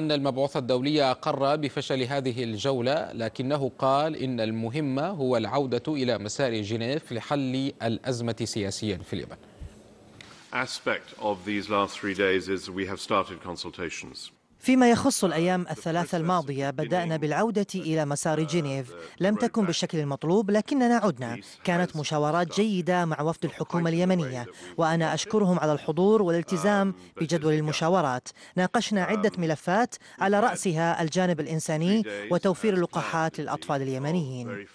أن المبعوث الدولي أقر بفشل هذه الجولة لكنه قال إن المهم هو العودة إلى مسار جنيف لحل الأزمة سياسيا في اليمن. Aspect of these last three days is we have started consultations. فيما يخص الأيام الثلاثة الماضية بدأنا بالعودة إلى مسار جنيف لم تكن بالشكل المطلوب لكننا عدنا كانت مشاورات جيدة مع وفد الحكومة اليمنية وأنا أشكرهم على الحضور والالتزام بجدول المشاورات ناقشنا عدة ملفات على رأسها الجانب الإنساني وتوفير اللقاحات للأطفال اليمنيين